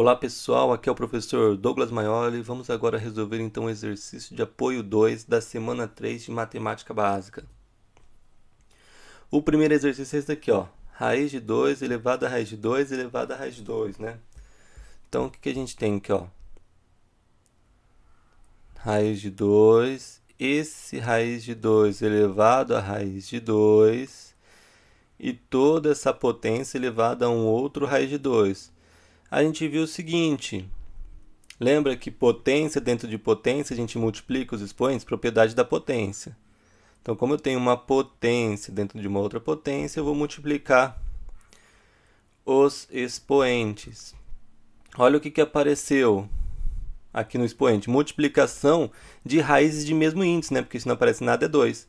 Olá pessoal, aqui é o professor Douglas Maioli. Vamos agora resolver então o exercício de apoio 2 da semana 3 de matemática básica. O primeiro exercício é esse daqui, ó. Raiz de 2 elevado a raiz de 2 elevado a raiz de 2, né? Então o que, que a gente tem aqui, ó? Raiz de 2, esse raiz de 2 elevado a raiz de 2 e toda essa potência elevada a um outro raiz de 2 a gente viu o seguinte. Lembra que potência dentro de potência a gente multiplica os expoentes, propriedade da potência. Então, como eu tenho uma potência dentro de uma outra potência, eu vou multiplicar os expoentes. Olha o que, que apareceu aqui no expoente. Multiplicação de raízes de mesmo índice, né? porque se não aparece nada é 2.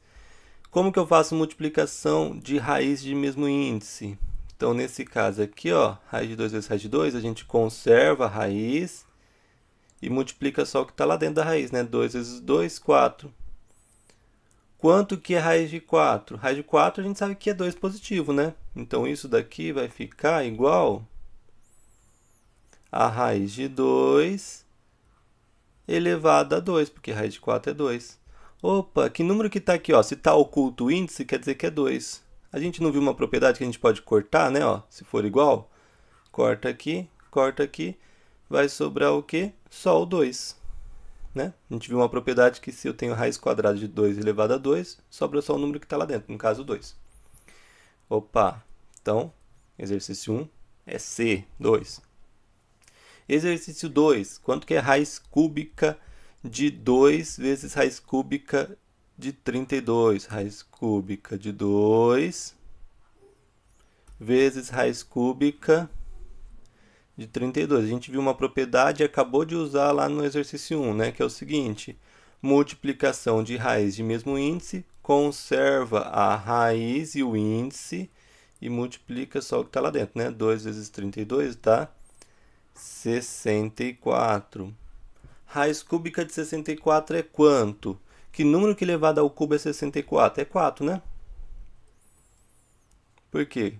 Como que eu faço multiplicação de raiz de mesmo índice? Então, nesse caso aqui, ó, raiz de 2 vezes raiz de 2, a gente conserva a raiz e multiplica só o que está lá dentro da raiz, né? 2 vezes 2, 4. Quanto que é raiz de 4? Raiz de 4 a gente sabe que é 2 positivo, né? Então, isso daqui vai ficar igual a raiz de 2 elevado a 2, porque raiz de 4 é 2. Opa, que número que está aqui? Ó? Se está oculto o índice, quer dizer que é 2. A gente não viu uma propriedade que a gente pode cortar, né? Ó, se for igual, corta aqui, corta aqui, vai sobrar o quê? Só o 2. Né? A gente viu uma propriedade que se eu tenho raiz quadrada de 2 elevado a 2, sobra só o número que está lá dentro, no caso 2. Opa, então, exercício 1 é C, 2. Exercício 2, quanto que é raiz cúbica de 2 vezes raiz cúbica de 32, raiz cúbica de 2, vezes raiz cúbica de 32. A gente viu uma propriedade e acabou de usar lá no exercício 1, né, que é o seguinte: multiplicação de raiz de mesmo índice conserva a raiz e o índice e multiplica só o que está lá dentro, né? 2 vezes 32 dá 64. Raiz cúbica de 64 é quanto? que número que é elevado ao cubo é 64? É 4, né? Por quê?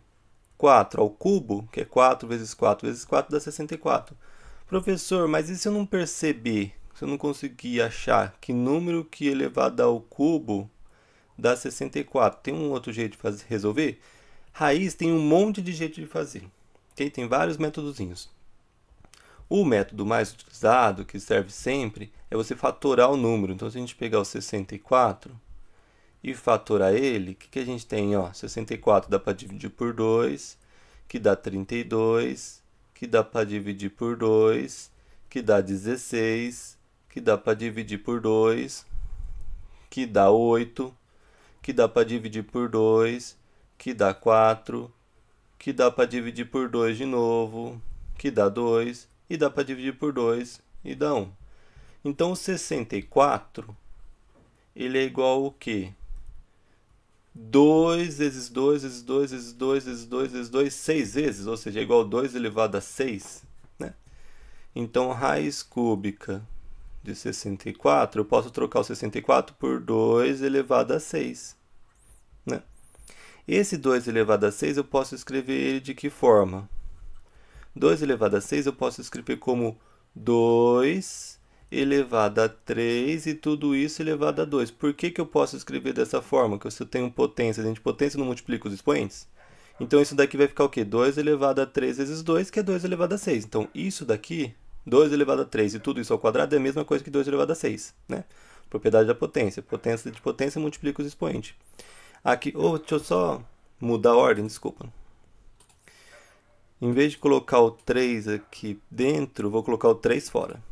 4 ao cubo, que é 4 vezes 4 vezes 4, dá 64. Professor, mas e se eu não perceber, se eu não conseguir achar que número que é elevado ao cubo dá 64? Tem um outro jeito de fazer, resolver? Raiz tem um monte de jeito de fazer. Okay? Tem vários métodozinhos. O método mais utilizado, que serve sempre, é você fatorar o número. Então, se a gente pegar o 64 e fatorar ele, o que, que a gente tem? Ó, 64 dá para dividir por 2, que dá 32, que dá para dividir por 2, que dá 16, que dá para dividir por 2, que dá 8, que dá para dividir por 2, que dá 4, que dá para dividir por 2 de novo, que dá 2, e dá para dividir por 2 e dá 1. Então, 64 ele é igual ao quê? 2 vezes 2 vezes 2 vezes 2 vezes 2 vezes 2, 6 vezes, ou seja, é igual a 2 elevado a 6. Né? Então, raiz cúbica de 64, eu posso trocar o 64 por 2 elevado a 6. Né? Esse 2 elevado a 6, eu posso escrever ele de que forma? 2 elevado a 6 eu posso escrever como 2 elevado a 3 e tudo isso elevado a 2. Por que, que eu posso escrever dessa forma? Que se eu tenho potência, a gente potência não multiplica os expoentes? Então isso daqui vai ficar o quê? 2 elevado a 3 vezes 2, que é 2 elevado a 6. Então isso daqui, 2 elevado a 3 e tudo isso ao quadrado é a mesma coisa que 2 elevado a 6, né? Propriedade da potência. Potência de potência multiplica os expoentes. Aqui, oh, deixa eu só mudar a ordem, desculpa. Em vez de colocar o 3 aqui dentro, vou colocar o 3 fora.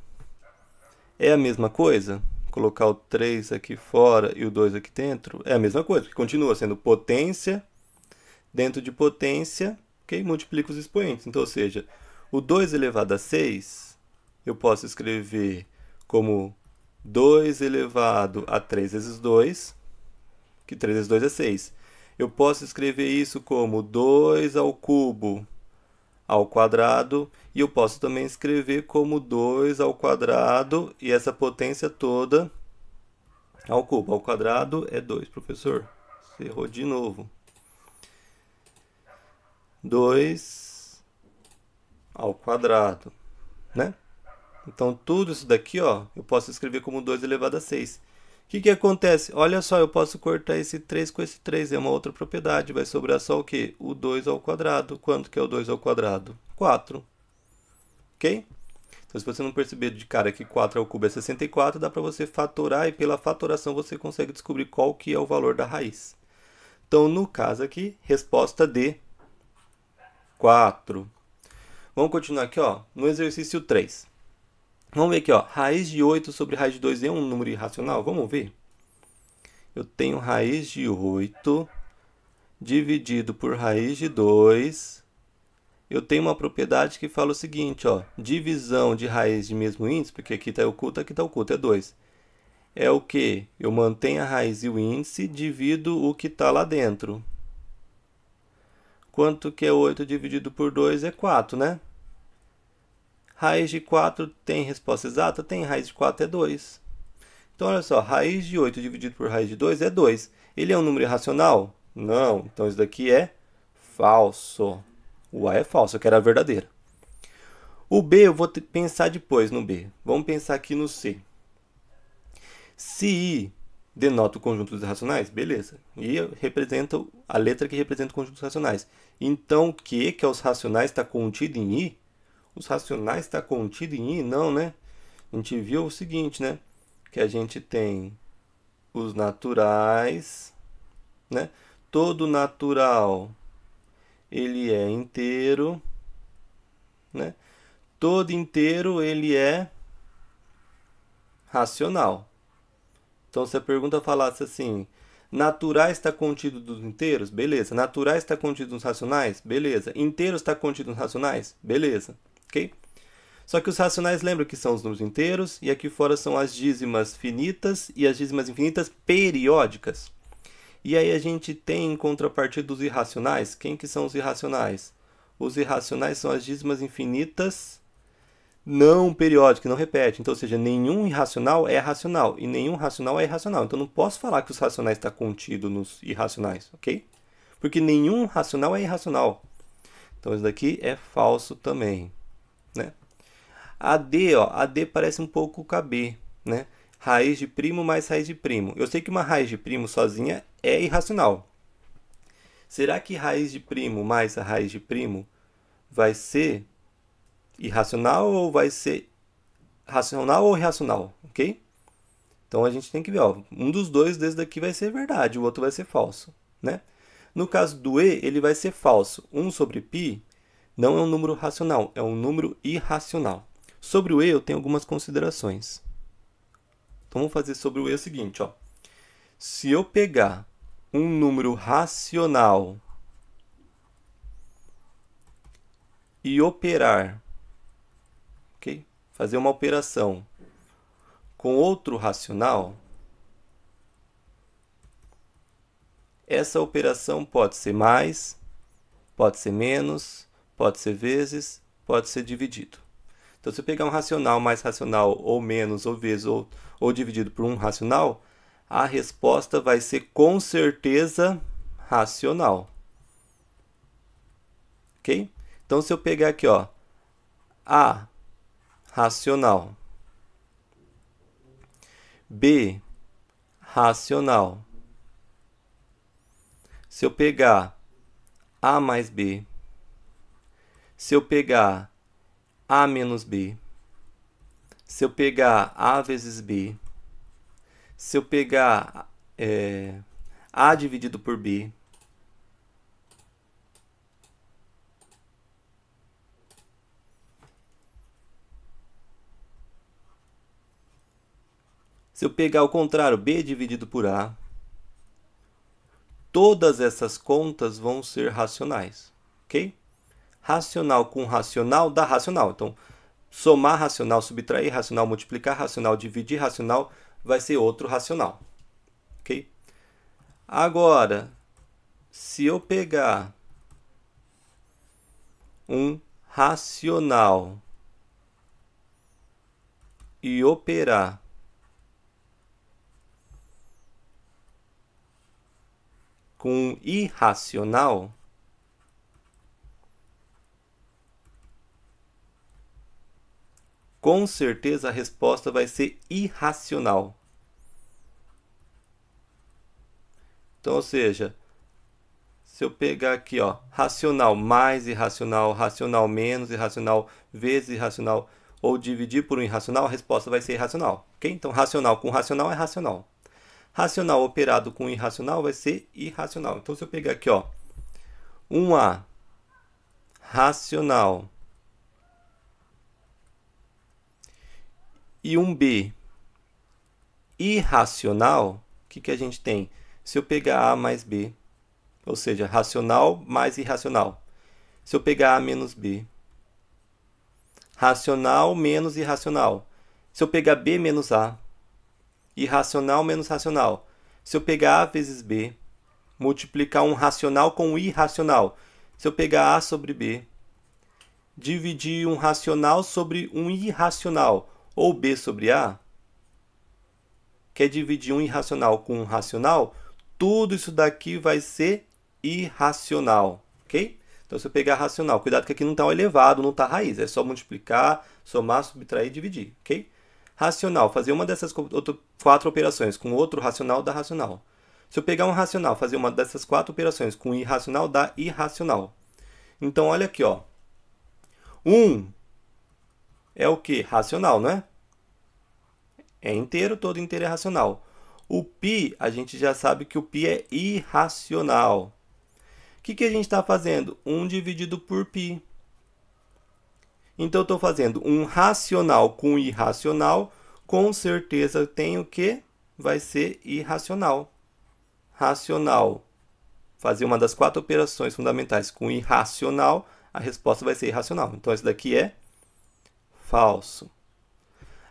É a mesma coisa? Colocar o 3 aqui fora e o 2 aqui dentro? É a mesma coisa, porque continua sendo potência dentro de potência, que Multiplica os expoentes. Então, ou seja, o 2 elevado a 6, eu posso escrever como 2 elevado a 3 vezes 2, que 3 vezes 2 é 6. Eu posso escrever isso como 2 ao cubo ao quadrado e eu posso também escrever como 2 ao quadrado e essa potência toda ao cubo. Ao quadrado é 2, professor. Você errou de novo. 2 ao quadrado, né? Então tudo isso daqui, ó, eu posso escrever como 2 elevado a 6 que, que acontece? Olha só, eu posso cortar esse 3 com esse 3, é uma outra propriedade. Vai sobrar só o quê? O 2 ao quadrado. Quanto que é o 2 ao quadrado? 4. Ok? Então, se você não perceber de cara que 4 ao cubo é 64, dá para você fatorar e pela fatoração você consegue descobrir qual que é o valor da raiz. Então, no caso aqui, resposta D, 4. Vamos continuar aqui, ó, no exercício 3. Vamos ver aqui, ó. Raiz de 8 sobre raiz de 2 é um número irracional? Vamos ver. Eu tenho raiz de 8 dividido por raiz de 2. Eu tenho uma propriedade que fala o seguinte, ó. Divisão de raiz de mesmo índice, porque aqui está oculto, aqui está oculto, é 2. É o que? Eu mantenho a raiz e o índice, divido o que está lá dentro. Quanto que é 8 dividido por 2 é 4, né? Raiz de 4 tem resposta exata? Tem. Raiz de 4 é 2. Então, olha só, raiz de 8 dividido por raiz de 2 é 2. Ele é um número irracional? Não. Então, isso daqui é falso. O A é falso, eu quero a verdadeira. O B eu vou pensar depois no B. Vamos pensar aqui no C. Se I denota o conjunto dos racionais, beleza. I representa a letra que representa o conjunto dos racionais. Então, Q, que é os racionais, está contido em I, os racionais está contido em I, não, né? A gente viu o seguinte, né? Que a gente tem os naturais, né? Todo natural ele é inteiro, né? Todo inteiro ele é racional. Então se a pergunta falasse assim, naturais está contido dos inteiros, beleza. Naturais está contido nos racionais, beleza. Inteiros está contido nos racionais, beleza ok? Só que os racionais lembram que são os números inteiros e aqui fora são as dízimas finitas e as dízimas infinitas periódicas. E aí a gente tem em contrapartida os irracionais. Quem que são os irracionais? Os irracionais são as dízimas infinitas não periódicas, não repete. Então, ou seja, nenhum irracional é racional e nenhum racional é irracional. Então não posso falar que os racionais está contido nos irracionais, ok? Porque nenhum racional é irracional. Então isso daqui é falso também. AD, ó, AD parece um pouco com KB, né? Raiz de primo mais raiz de primo. Eu sei que uma raiz de primo sozinha é irracional. Será que raiz de primo mais a raiz de primo vai ser irracional ou vai ser racional ou irracional, ok? Então a gente tem que ver, ó, um dos dois desde daqui vai ser verdade, o outro vai ser falso, né? No caso do E, ele vai ser falso. 1 sobre π não é um número racional, é um número irracional. Sobre o E, eu tenho algumas considerações. Então, vamos fazer sobre o E o seguinte, ó. Se eu pegar um número racional e operar, ok? Fazer uma operação com outro racional, essa operação pode ser mais, pode ser menos, pode ser vezes, pode ser dividido. Então, se eu pegar um racional mais racional, ou menos, ou vezes, ou, ou dividido por um racional, a resposta vai ser com certeza racional. Ok? Então, se eu pegar aqui, ó, A, racional. B, racional. Se eu pegar A mais B, se eu pegar a menos B. Se eu pegar A vezes B, se eu pegar é, A dividido por B, Se eu pegar o contrário, B dividido por A, todas essas contas vão ser racionais, ok? racional com racional dá racional. Então, somar racional, subtrair racional, multiplicar racional, dividir racional vai ser outro racional. Ok? Agora, se eu pegar um racional e operar com um irracional, com certeza a resposta vai ser irracional. Então, ou seja, se eu pegar aqui, ó, racional mais irracional, racional menos irracional, vezes irracional, ou dividir por um irracional, a resposta vai ser irracional. Okay? Então, racional com racional é racional. Racional operado com irracional vai ser irracional. Então, se eu pegar aqui, ó, 1A, racional e um B irracional, o que, que a gente tem? Se eu pegar A mais B, ou seja, racional mais irracional. Se eu pegar A menos B, racional menos irracional. Se eu pegar B menos A, irracional menos racional. Se eu pegar A vezes B, multiplicar um racional com um irracional. Se eu pegar A sobre B, dividir um racional sobre um irracional, ou B sobre A, quer dividir um irracional com um racional, tudo isso daqui vai ser irracional, ok? Então, se eu pegar racional, cuidado que aqui não está elevado, não está raiz, é só multiplicar, somar, subtrair e dividir, ok? Racional, fazer uma dessas quatro operações com outro racional dá racional. Se eu pegar um racional, fazer uma dessas quatro operações com um irracional dá irracional. Então, olha aqui, ó. 1 um é o que? Racional, não é? É inteiro, todo inteiro é racional. O pi, a gente já sabe que o pi é irracional. O que, que a gente está fazendo? 1 dividido por pi. Então, eu estou fazendo um racional com irracional. Com certeza, tem o que? Vai ser irracional. Racional. Fazer uma das quatro operações fundamentais com irracional, a resposta vai ser irracional. Então, isso daqui é Falso.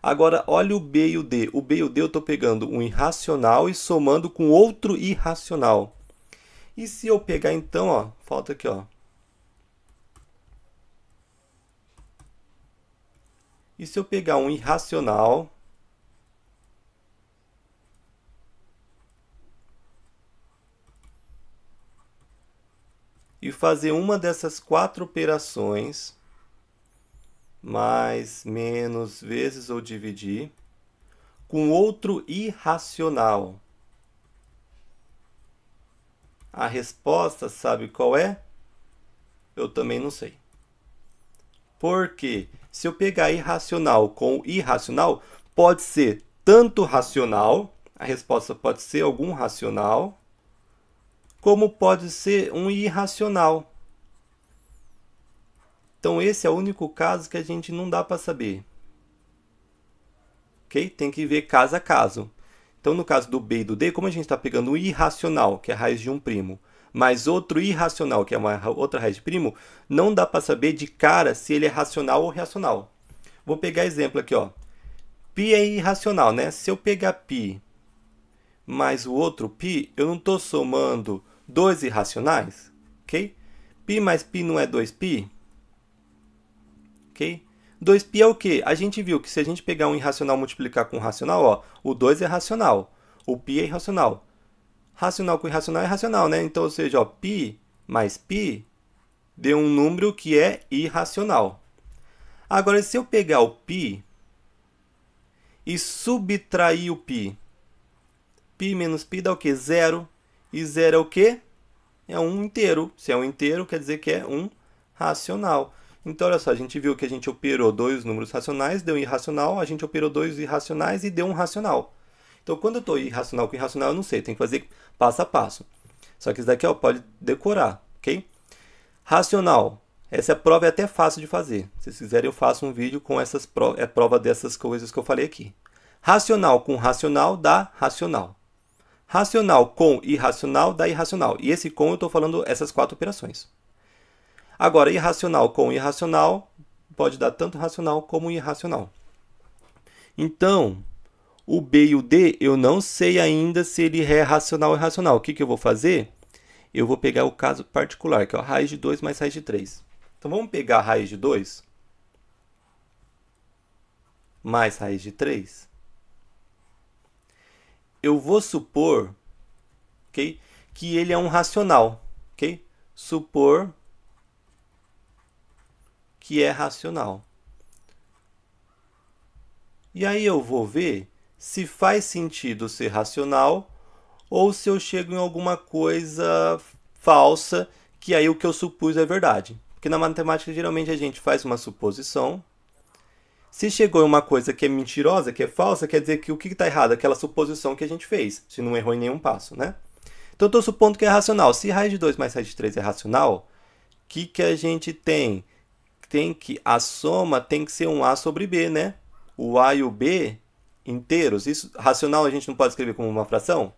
Agora, olha o B e o D. O B e o D eu estou pegando um irracional e somando com outro irracional. E se eu pegar, então, ó, falta aqui, ó. E se eu pegar um irracional... E fazer uma dessas quatro operações mais menos vezes ou dividir com outro irracional. A resposta, sabe qual é? Eu também não sei. Porque se eu pegar irracional com irracional, pode ser tanto racional, a resposta pode ser algum racional, como pode ser um irracional. Então esse é o único caso que a gente não dá para saber. OK? Tem que ver caso a caso. Então no caso do B e do D, como a gente está pegando um irracional, que é a raiz de um primo, mais outro irracional, que é uma outra raiz de primo, não dá para saber de cara se ele é racional ou racional. Vou pegar exemplo aqui, ó. Pi é irracional, né? Se eu pegar pi mais o outro pi, eu não estou somando dois irracionais, ok? Pi mais pi não é 2pi? ok? 2π é o quê? A gente viu que se a gente pegar um irracional e multiplicar com um racional, ó, o 2 é racional, o π é irracional. Racional com irracional é racional, né? Então, ou seja, ó, π mais π deu um número que é irracional. Agora, se eu pegar o π e subtrair o π, π menos π dá o quê? Zero. E zero é o quê? É um inteiro. Se é um inteiro, quer dizer que é um racional. Então, olha só, a gente viu que a gente operou dois números racionais, deu um irracional, a gente operou dois irracionais e deu um racional. Então, quando eu estou irracional com irracional, eu não sei, tem que fazer passo a passo. Só que isso daqui ó, pode decorar, ok? Racional. Essa prova é até fácil de fazer. Se vocês quiserem, eu faço um vídeo com essas pro... é prova dessas coisas que eu falei aqui. Racional com racional dá racional. Racional com irracional dá irracional. E esse com eu estou falando essas quatro operações. Agora, irracional com irracional pode dar tanto racional como irracional. Então, o B e o D, eu não sei ainda se ele é racional ou irracional. O que, que eu vou fazer? Eu vou pegar o caso particular, que é a raiz de 2 mais raiz de 3. Então, vamos pegar a raiz de 2 mais raiz de 3. Eu vou supor okay, que ele é um racional. Okay? Supor que é racional. E aí eu vou ver se faz sentido ser racional ou se eu chego em alguma coisa falsa que aí o que eu supus é verdade. Porque na matemática geralmente a gente faz uma suposição. Se chegou em uma coisa que é mentirosa, que é falsa, quer dizer que o que está errado? Aquela suposição que a gente fez, se não errou em nenhum passo, né? Então estou supondo que é racional. Se raiz de 2 mais raiz de 3 é racional, o que, que a gente tem? tem que a soma tem que ser um A sobre B, né? O A e o B inteiros. Isso racional a gente não pode escrever como uma fração?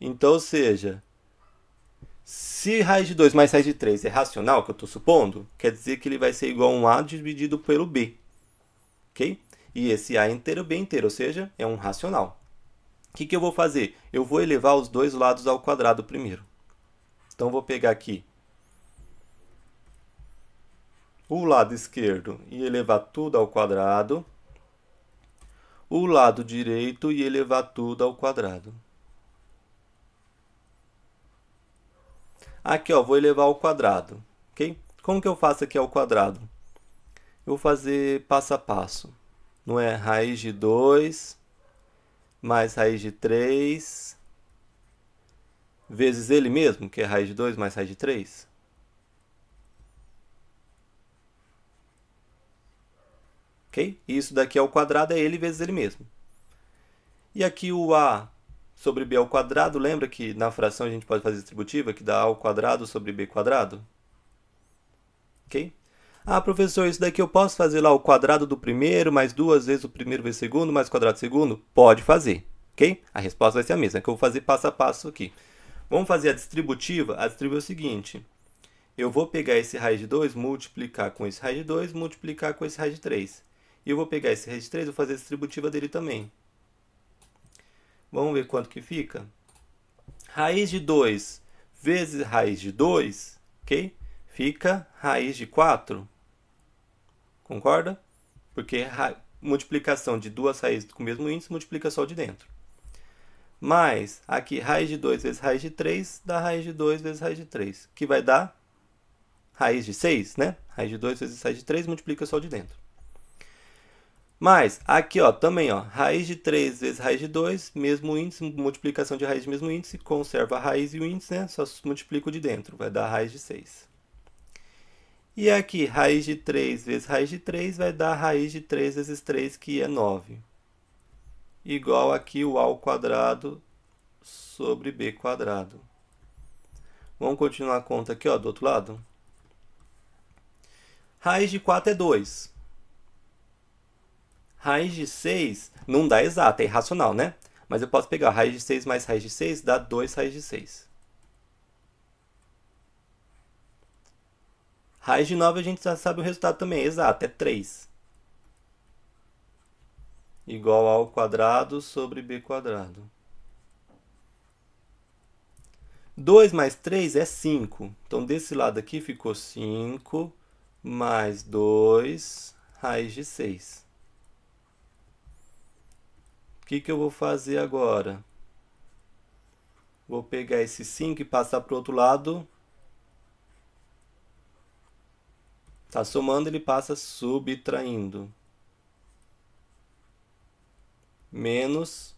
Então, ou seja, se raiz de 2 mais raiz de 3 é racional, que eu estou supondo, quer dizer que ele vai ser igual a um A dividido pelo B. Ok? E esse A inteiro, B inteiro, ou seja, é um racional. O que, que eu vou fazer? Eu vou elevar os dois lados ao quadrado primeiro. Então, vou pegar aqui o lado esquerdo e elevar tudo ao quadrado, o lado direito e elevar tudo ao quadrado. Aqui, ó, vou elevar ao quadrado, ok? Como que eu faço aqui ao quadrado? Eu vou fazer passo a passo. Não é raiz de 2 mais raiz de 3 vezes ele mesmo, que é raiz de 2 mais raiz de 3. ok? E isso daqui o quadrado é ele vezes ele mesmo. E aqui o a sobre b ao quadrado, lembra que na fração a gente pode fazer distributiva, que dá a ao quadrado sobre b quadrado? Ok? Ah, professor, isso daqui eu posso fazer lá o quadrado do primeiro, mais duas vezes o primeiro vezes o segundo, mais o quadrado do segundo? Pode fazer, ok? A resposta vai ser a mesma, que eu vou fazer passo a passo aqui. Vamos fazer a distributiva? A distributiva é o seguinte. Eu vou pegar esse raiz de 2, multiplicar com esse raiz de 2, multiplicar com esse raiz de 3. E eu vou pegar esse raiz de 3 e vou fazer a distributiva dele também. Vamos ver quanto que fica. Raiz de 2 vezes raiz de 2, ok? Fica raiz de 4. Concorda? Porque multiplicação de duas raízes com o mesmo índice multiplica só o de dentro. Mais, aqui, raiz de 2 vezes raiz de 3 dá raiz de 2 vezes raiz de 3, que vai dar raiz de 6, né? Raiz de 2 vezes raiz de 3 multiplica só o de dentro. Mas aqui ó, também ó, raiz de 3 vezes raiz de 2, mesmo índice, multiplicação de raiz de mesmo índice, conserva a raiz e o índice, né? Só multiplica o de dentro, vai dar raiz de 6. E aqui, raiz de 3 vezes raiz de 3 vai dar raiz de 3 vezes 3, que é 9. Igual aqui o a ao quadrado sobre b quadrado. Vamos continuar a conta aqui ó, do outro lado. Raiz de 4 é 2. Raiz de 6 não dá exato, é irracional, né? Mas eu posso pegar raiz de 6 mais raiz de 6, dá 2 raiz de 6. Raiz de 9 a gente já sabe o resultado também, é exato, é 3. Igual ao quadrado sobre b quadrado. 2 mais 3 é 5. Então, desse lado aqui ficou 5 mais 2 raiz de 6. O que, que eu vou fazer agora? Vou pegar esse 5 e passar para o outro lado. Tá somando, ele passa subtraindo. Menos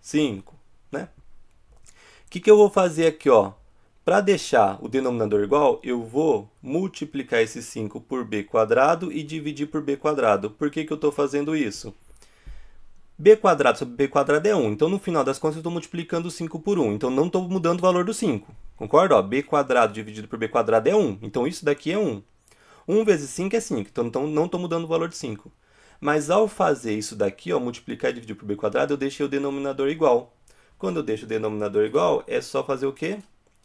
5, né? O que, que eu vou fazer aqui, ó? Para deixar o denominador igual, eu vou multiplicar esse 5 por b e dividir por b Por que, que eu estou fazendo isso? b quadrado sobre b é 1. Então, no final das contas, eu estou multiplicando 5 por 1. Então, não estou mudando o valor do 5. Concorda? b quadrado dividido por b é 1. Então, isso daqui é 1. 1 vezes 5 é 5. Então, então, não estou mudando o valor de 5. Mas, ao fazer isso daqui, ó, multiplicar e dividir por b eu deixei o denominador igual. Quando eu deixo o denominador igual, é só fazer o quê?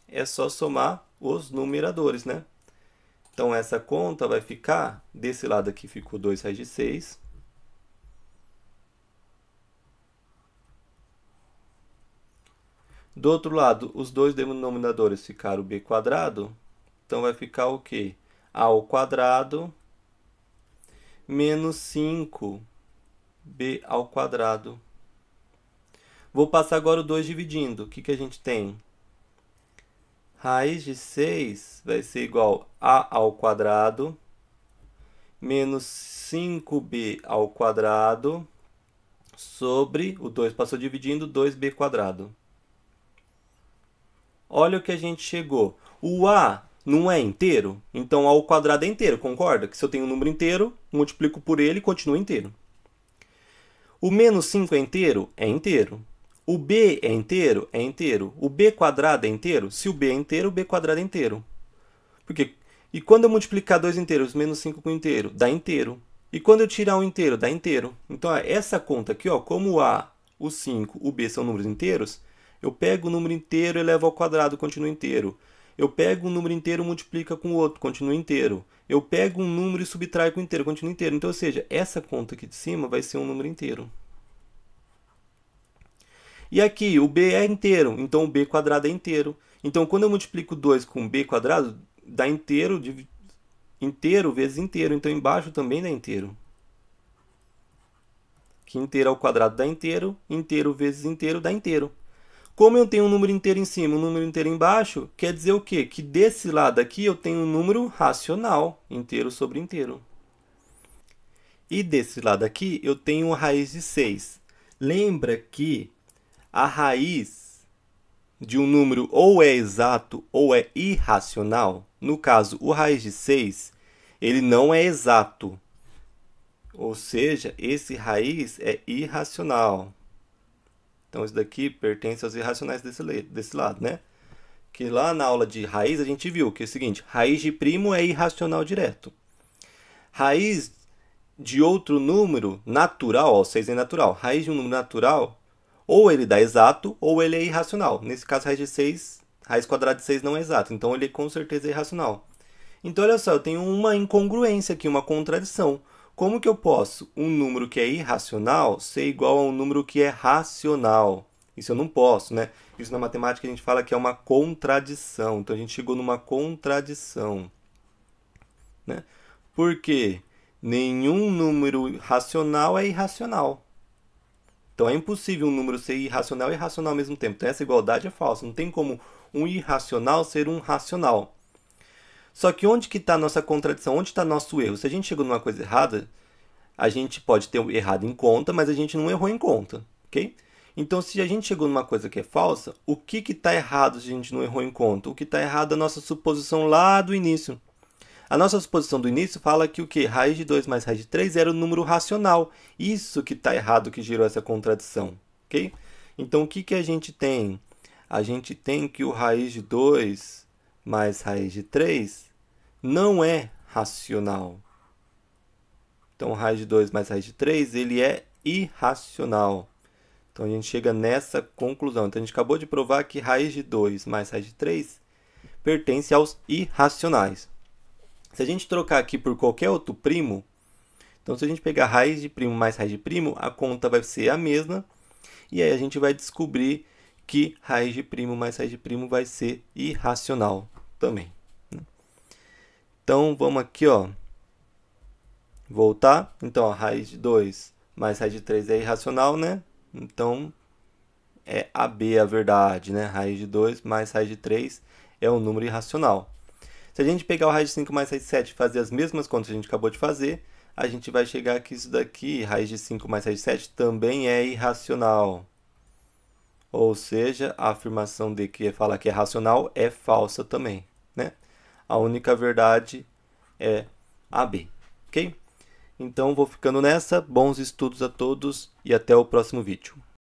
É só somar os numeradores, né? Então, essa conta vai ficar... Desse lado aqui ficou 2 raiz de 6 Do outro lado, os dois denominadores ficaram b quadrado, então vai ficar o quê? a ao quadrado menos 5 b ao quadrado. Vou passar agora o 2 dividindo. O que, que a gente tem? Raiz de 6 vai ser igual a ao quadrado menos 5b ao quadrado sobre, o 2 passou dividindo, 2b quadrado olha o que a gente chegou. O A não é inteiro, então A ao quadrado é inteiro, concorda? Que se eu tenho um número inteiro, multiplico por ele e continua inteiro. O menos 5 é inteiro? É inteiro. O B é inteiro? É inteiro. O B quadrado é inteiro? Se o B é inteiro, o B quadrado é inteiro. Porque, e quando eu multiplicar 2 inteiros menos 5 com inteiro, dá inteiro. E quando eu tirar um inteiro, dá inteiro. Então, ó, essa conta aqui, ó, como o A, o 5, o B são números inteiros, eu pego o número inteiro, elevo ao quadrado, continua inteiro. Eu pego um número inteiro, multiplica com o outro, continua inteiro. Eu pego um número e subtrai com o inteiro, continua inteiro. Então, ou seja, essa conta aqui de cima vai ser um número inteiro. E aqui, o b é inteiro, então o b quadrado é inteiro. Então, quando eu multiplico 2 com b quadrado, dá inteiro, inteiro vezes inteiro. Então, embaixo também dá inteiro. Que inteiro ao quadrado dá inteiro, inteiro vezes inteiro dá inteiro. Como eu tenho um número inteiro em cima e um número inteiro embaixo, quer dizer o quê? Que desse lado aqui eu tenho um número racional, inteiro sobre inteiro. E desse lado aqui eu tenho a raiz de 6. Lembra que a raiz de um número ou é exato ou é irracional. No caso, o raiz de 6, ele não é exato. Ou seja, esse raiz é irracional. Então isso daqui pertence aos irracionais desse, desse lado, né? Que lá na aula de raiz a gente viu que é o seguinte, raiz de primo é irracional direto. Raiz de outro número natural, ó, 6 é natural, raiz de um número natural, ou ele dá exato ou ele é irracional. Nesse caso, raiz de 6, raiz quadrada de 6 não é exato, então ele com certeza é irracional. Então, olha só, eu tenho uma incongruência aqui, uma contradição. Como que eu posso um número que é irracional ser igual a um número que é racional? Isso eu não posso, né? Isso na matemática a gente fala que é uma contradição. Então a gente chegou numa contradição. Né? Porque nenhum número racional é irracional. Então é impossível um número ser irracional e racional ao mesmo tempo. Então essa igualdade é falsa. Não tem como um irracional ser um racional. Só que onde que está a nossa contradição? Onde está nosso erro? Se a gente chegou numa coisa errada, a gente pode ter errado em conta, mas a gente não errou em conta, ok? Então, se a gente chegou numa coisa que é falsa, o que que está errado se a gente não errou em conta? O que está errado é a nossa suposição lá do início. A nossa suposição do início fala que o que? Raiz de 2 mais raiz de 3 era o número racional. Isso que está errado que gerou essa contradição, ok? Então, o que, que a gente tem? A gente tem que o raiz de 2 mais raiz de 3 não é racional. Então, raiz de 2 mais raiz de 3, ele é irracional. Então, a gente chega nessa conclusão. Então, a gente acabou de provar que raiz de 2 mais raiz de 3 pertence aos irracionais. Se a gente trocar aqui por qualquer outro primo, então se a gente pegar raiz de primo mais raiz de primo, a conta vai ser a mesma. E aí a gente vai descobrir que raiz de primo mais raiz de primo vai ser irracional também. Né? Então, vamos aqui, ó. Voltar. Então, ó, raiz de 2 mais raiz de 3 é irracional, né? Então, é AB a verdade, né? Raiz de 2 mais raiz de 3 é um número irracional. Se a gente pegar o raiz de 5 mais raiz de 7 e fazer as mesmas contas que a gente acabou de fazer, a gente vai chegar que isso daqui, raiz de 5 mais raiz de 7, também é irracional. Ou seja, a afirmação de que fala que é racional é falsa também, né? A única verdade é AB, ok? Então vou ficando nessa, bons estudos a todos e até o próximo vídeo.